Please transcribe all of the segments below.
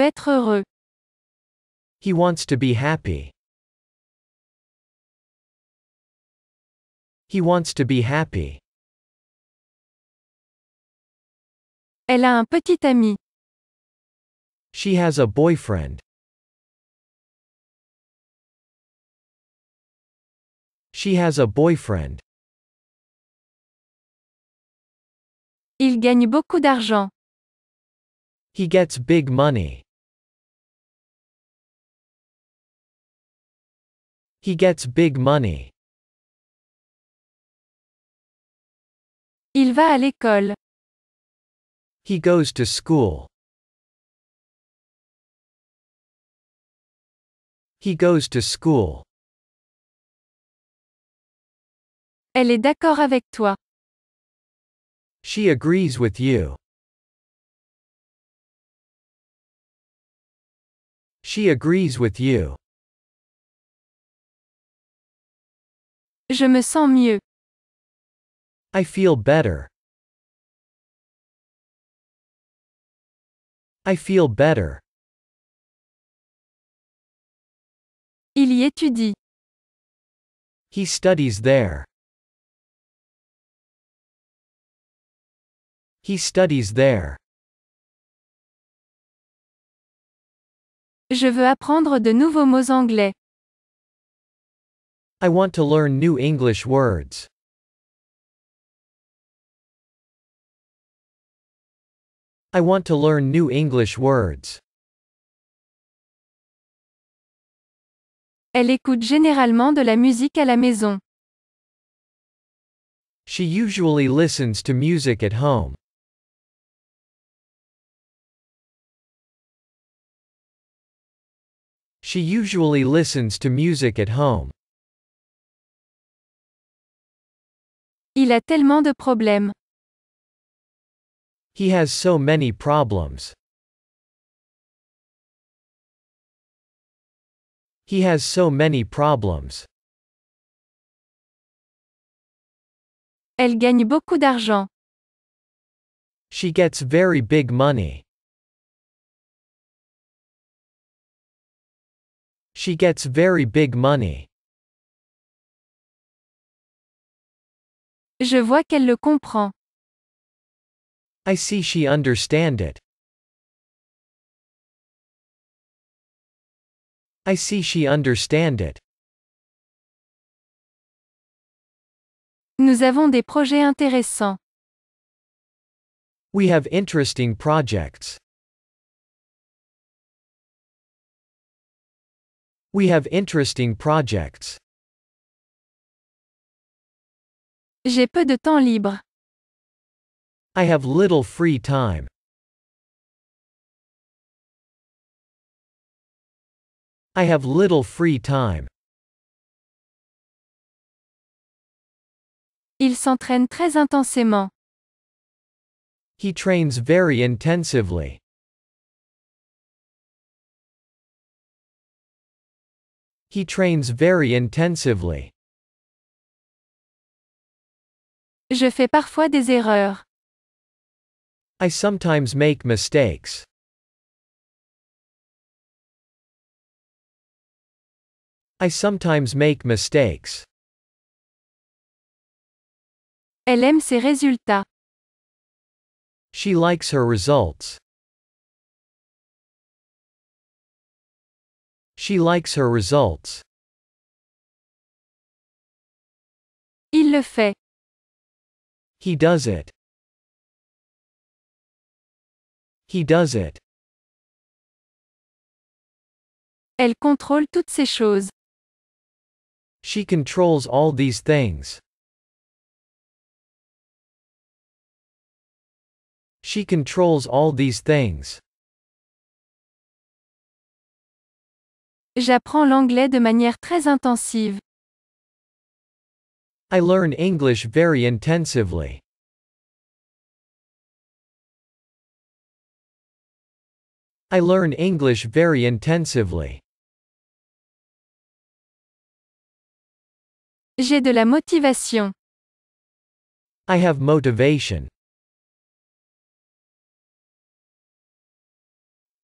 être heureux. He wants to be happy. He wants to be happy. Elle a un petit ami. She has a boyfriend. She has a boyfriend. Il gagne beaucoup d'argent. He gets big money. He gets big money. Il va à l'école. He goes to school. He goes to school. Elle est d'accord avec toi. She agrees with you. She agrees with you. Je me sens mieux. I feel better. I feel better. Il y étudie. He studies there. He studies there. Je veux apprendre de nouveaux mots anglais. I want to learn new English words. I want to learn new English words. Elle écoute généralement de la musique à la maison. She usually listens to music at home. She usually listens to music at home. Il a tellement de problèmes. He has so many problems. He has so many problems. Elle gagne beaucoup d'argent. She gets very big money. She gets very big money. Je vois qu'elle le comprend. I see she understand it. I see she understand it. Nous avons des projets intéressants. We have interesting projects. We have interesting projects. J'ai peu de temps libre. I have little free time. I have little free time. Il s'entraîne très intensément. He trains very intensively. He trains very intensively. Je fais parfois des erreurs. I sometimes make mistakes. I sometimes make mistakes. Elle aime ses résultats. She likes her results. She likes her results. Il le fait. He does it. He does it. Elle contrôle toutes ces choses. She controls all these things. She controls all these things. J'apprends l'anglais de manière très intensive. I learn English very intensively. I learn English very intensively. J'ai de la motivation. I have motivation.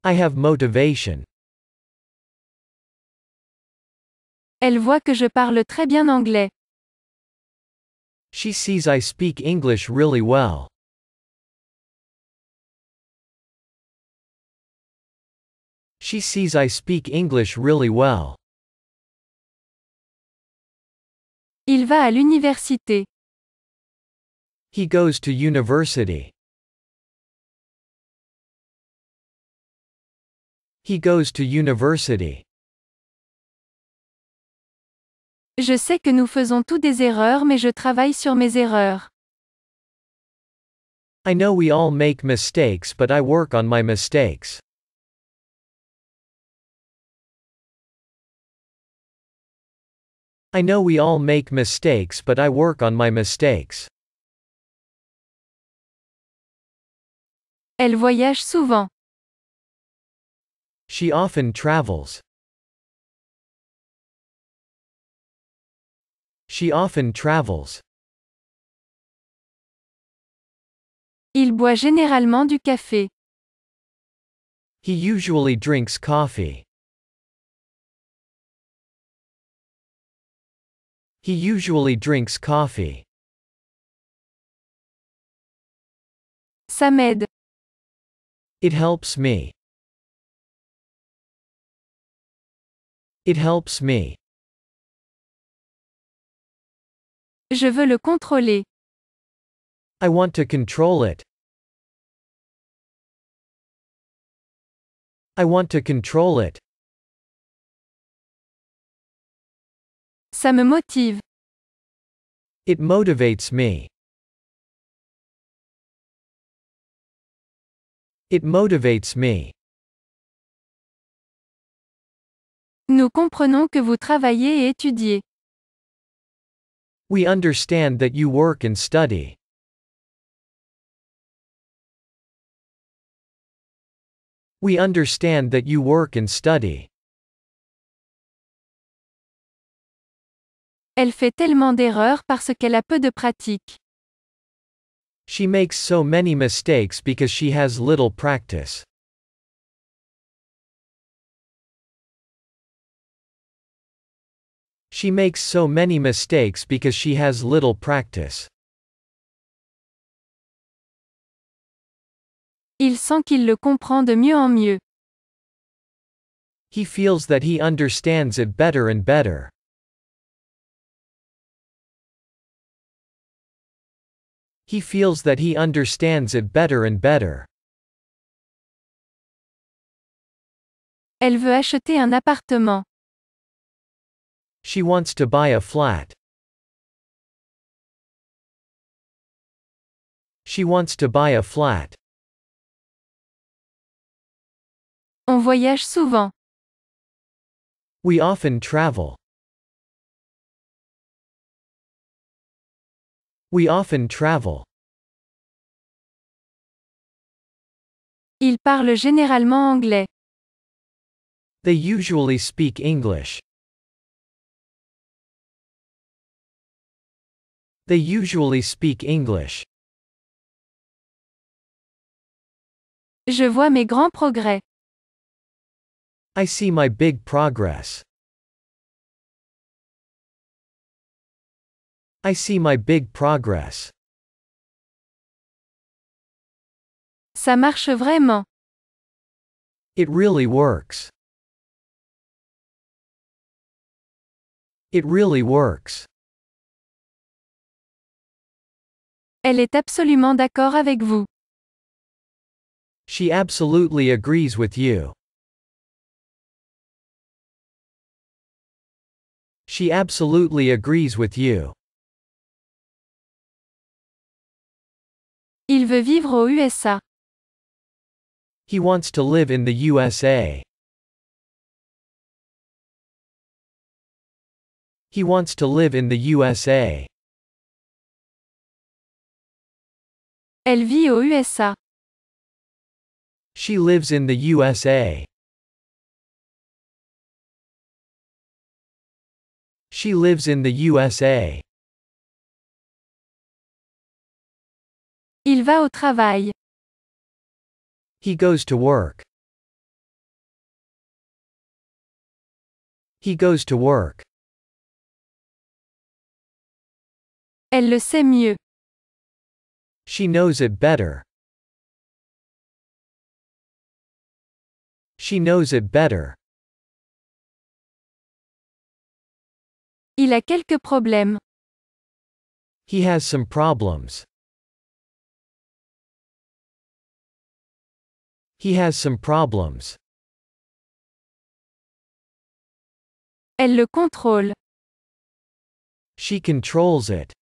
I have motivation. Elle voit que je parle très bien anglais. She sees I speak English really well. She sees I speak English really well. Il va à l'université. He goes to university. He goes to university. Je sais que nous faisons tous des erreurs mais je travaille sur mes erreurs. I know we all make mistakes but I work on my mistakes. I know we all make mistakes but I work on my mistakes. Elle voyage souvent. She often travels. She often travels. Il boit généralement du café. He usually drinks coffee. He usually drinks coffee. Ça m'aide. It helps me. It helps me. Je veux le contrôler. I want to control it. I want to control it. Ça me motive. It motivates me. It motivates me. Nous comprenons que vous travaillez et étudiez. We understand that you work and study. We understand that you work and study. Elle fait tellement d'erreurs parce qu'elle a peu de pratique. She makes so many mistakes because she has little practice. She makes so many mistakes because she has little practice. Il sent qu'il le comprend de mieux en mieux. He feels that he understands it better and better. He feels that he understands it better and better. Elle veut acheter un appartement. She wants to buy a flat. She wants to buy a flat. On voyage souvent. We often travel. We often travel. Ils parlent généralement anglais. They usually speak English. They usually speak English. Je vois mes grands progrès. I see my big progress. I see my big progress. Ça marche vraiment. It really works. It really works. Elle est absolument d'accord avec vous. She absolutely agrees with you. She absolutely agrees with you. Il veut vivre aux USA. He wants to live in the USA. He wants to live in the USA. Elle vit aux USA. She lives in the USA. She lives in the USA. Il va au travail. He goes to work. He goes to work. Elle le sait mieux. She knows it better. She knows it better. Il a quelques problèmes. He has some problems. He has some problems. Elle le contrôle. She controls it.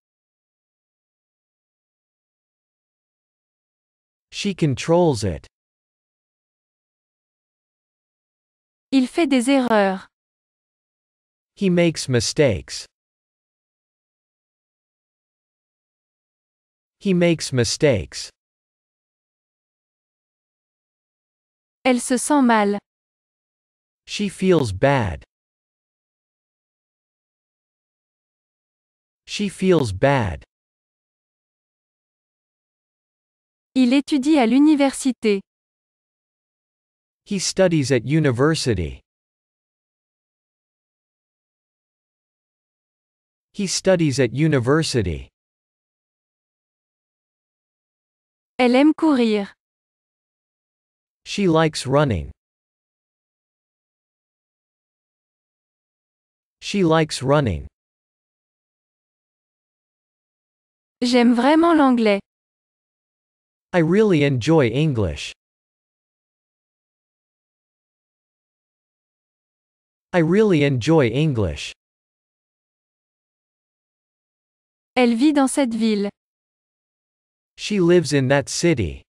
She controls it. Il fait des erreurs. He makes mistakes. He makes mistakes. Elle se sent mal. She feels bad. She feels bad. Il étudie à l'université. He studies at university. He studies at university. Elle aime courir. She likes running. She likes running. J'aime vraiment l'anglais. I really enjoy English. I really enjoy English. Elle vit dans cette ville. She lives in that city.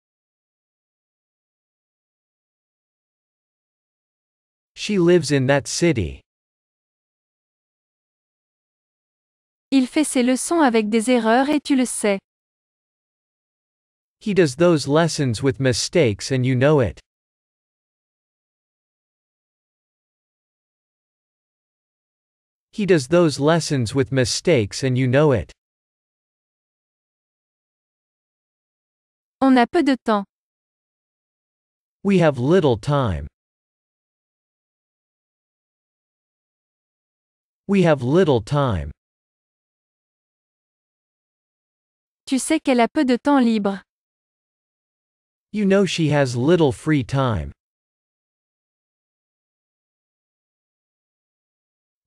She lives in that city. Il fait ses leçons avec des erreurs et tu le sais. He does those lessons with mistakes and you know it. He does those lessons with mistakes and you know it. On a peu de temps. We have little time. We have little time. Tu sais qu'elle a peu de temps libre. You know she has little free time.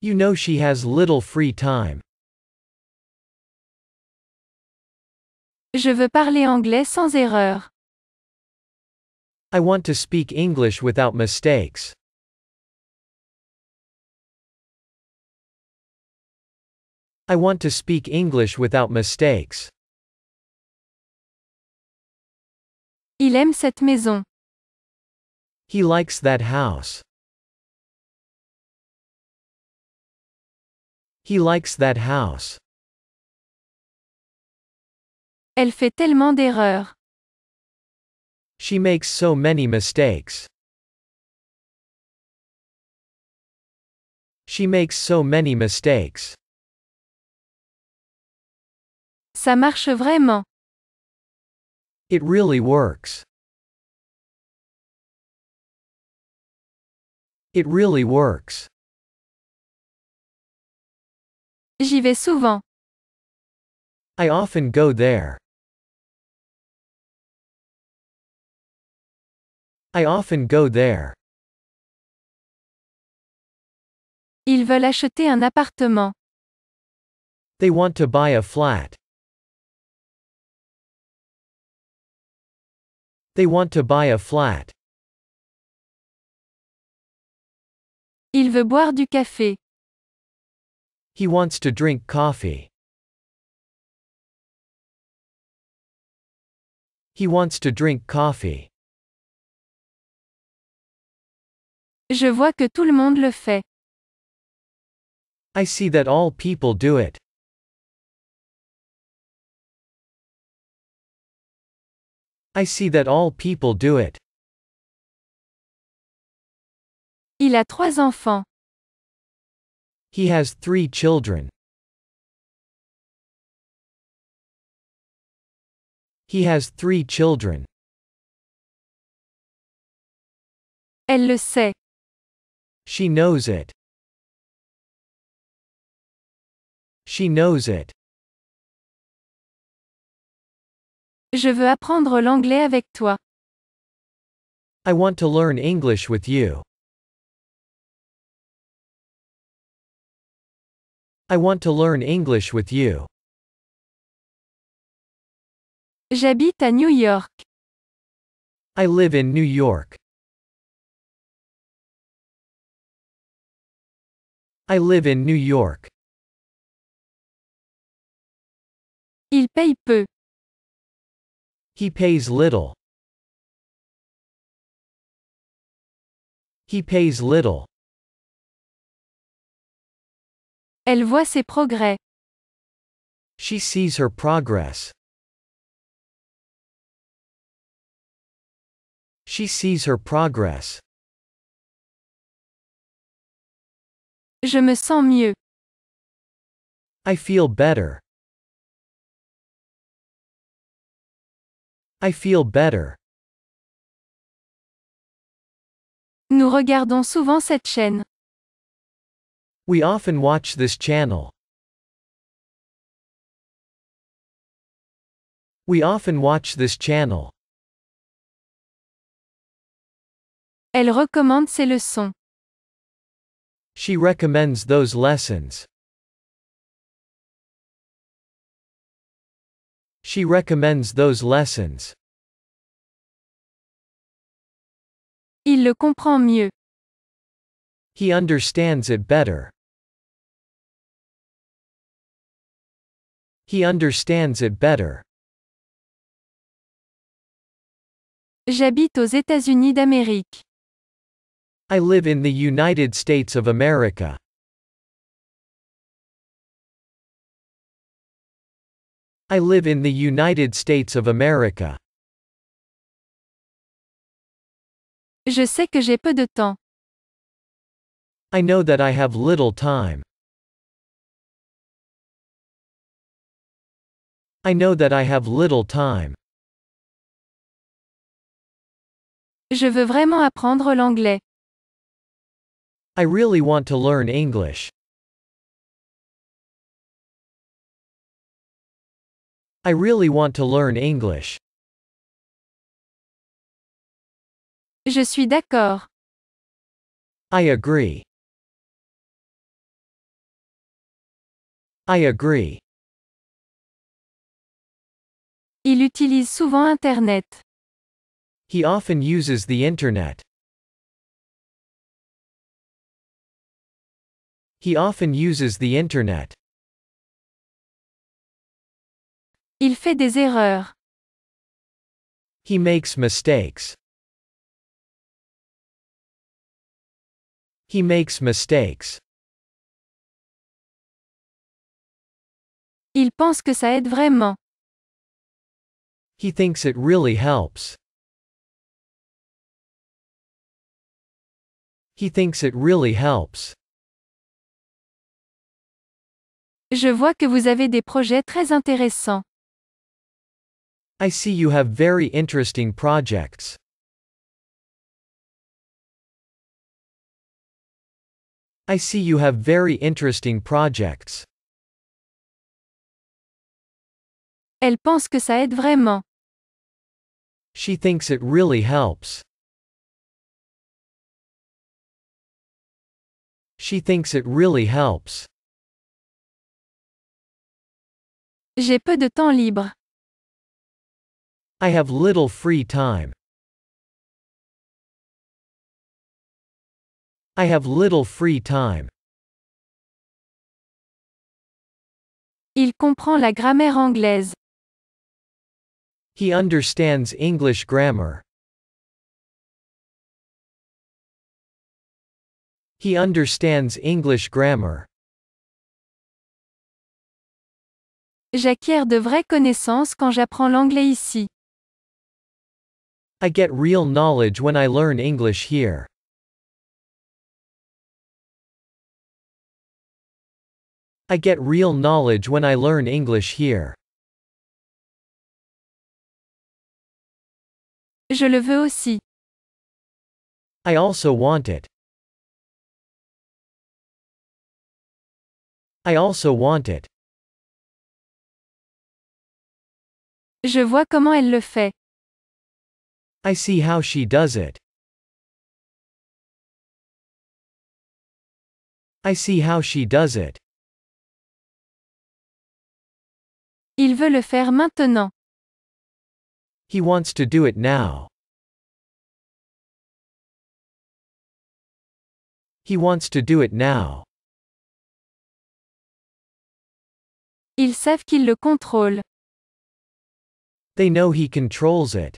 You know she has little free time. Je veux parler anglais sans erreur. I want to speak English without mistakes. I want to speak English without mistakes. Il aime cette maison. He likes that house. He likes that house. Elle fait tellement d'erreurs. She makes so many mistakes. She makes so many mistakes. Ça marche vraiment. It really works. It really works. J'y vais souvent. I often go there. I often go there. Ils veulent acheter un appartement. They want to buy a flat. They want to buy a flat. Il veut boire du café. He wants to drink coffee. He wants to drink coffee. Je vois que tout le monde le fait. I see that all people do it. I see that all people do it. Il a trois enfants. He has three children. He has three children. Elle le sait. She knows it. She knows it. Je veux apprendre l'anglais avec toi. I want to learn English with you. I want to learn English with you. J'habite à New York. I live in New York. I live in New York. Il paye peu. He pays little. He pays little. Elle voit ses progrès. She sees her progress. She sees her progress. Je me sens mieux. I feel better. I feel better. Nous regardons souvent cette chaîne. We often watch this channel. We often watch this channel. Elle recommande ces leçons. She recommends those lessons. She recommends those lessons. Il le comprend mieux. He understands it better. He understands it better. J'habite aux États-Unis d'Amérique. I live in the United States of America. I live in the United States of America. Je sais que j'ai peu de temps. I know that I have little time. I know that I have little time. Je veux vraiment apprendre l'anglais. I really want to learn English. I really want to learn English. Je suis d'accord. I agree. I agree. Il utilise souvent Internet. He often uses the internet. He often uses the internet. Il fait des erreurs. He makes mistakes. He makes mistakes. Il pense que ça aide vraiment. He thinks it really helps. He thinks it really helps. Je vois que vous avez des projets très intéressants. I see you have very interesting projects. I see you have very interesting projects. Elle pense que ça aide vraiment. She thinks it really helps. She thinks it really helps. J'ai peu de temps libre. I have little free time. I have little free time. Il comprend la grammaire anglaise. He understands English grammar. He understands English grammar. J'acquiers de vraies connaissances quand j'apprends l'anglais ici. I get real knowledge when I learn English here. I get real knowledge when I learn English here. Je le veux aussi. I also want it. I also want it. Je vois comment elle le fait. I see how she does it. I see how she does it. Il veut le faire maintenant. He wants to do it now. He wants to do it now. Ils savent qu'il le contrôle. They know he controls it.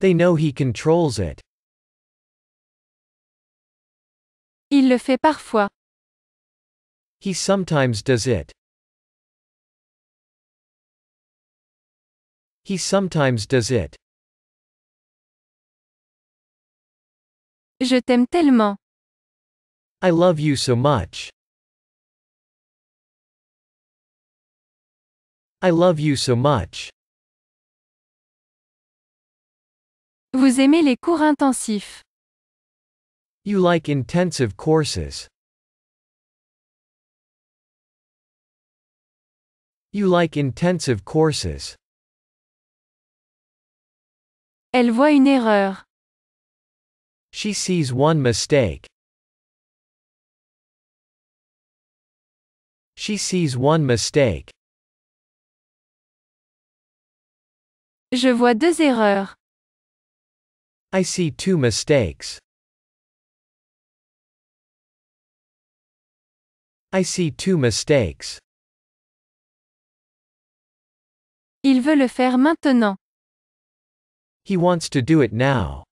They know he controls it. Il le fait parfois. He sometimes does it. He sometimes does it. Je t'aime tellement. I love you so much. I love you so much. Vous aimez les cours intensifs. You like intensive courses. You like intensive courses. Elle voit une erreur. She sees one mistake. She sees one mistake. Je vois deux erreurs. I see two mistakes. I see two mistakes. Il veut le faire maintenant. He wants to do it now.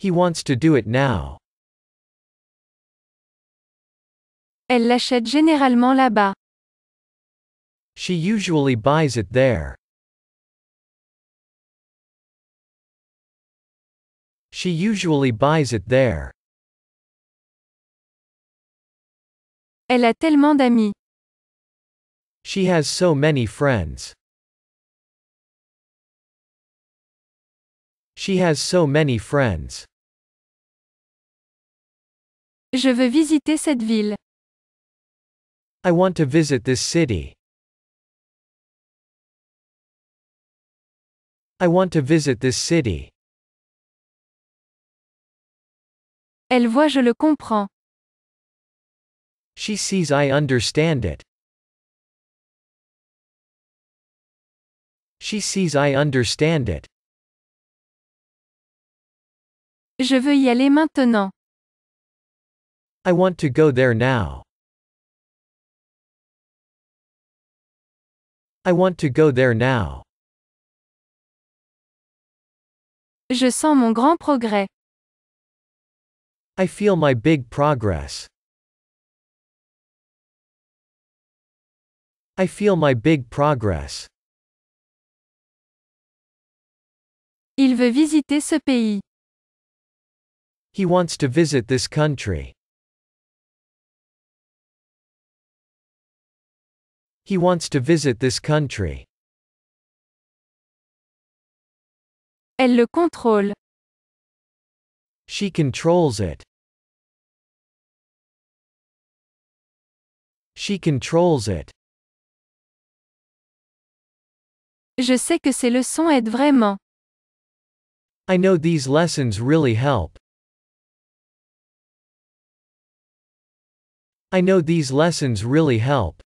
He wants to do it now. Elle l'achète généralement là-bas. She usually buys it there. She usually buys it there. Elle a tellement d'amis. She has so many friends. She has so many friends. Je veux visiter cette ville. I want to visit this city. I want to visit this city. Elle voit je le comprends. She sees I understand it. She sees I understand it. Je veux y aller maintenant. I want to go there now. I want to go there now. Je sens mon grand progrès. I feel my big progress. I feel my big progress. Il veut visiter ce pays. He wants to visit this country. He wants to visit this country. Elle le contrôle. She controls it. She controls it. Je sais que ces leçons aident vraiment. I know these lessons really help. I know these lessons really help.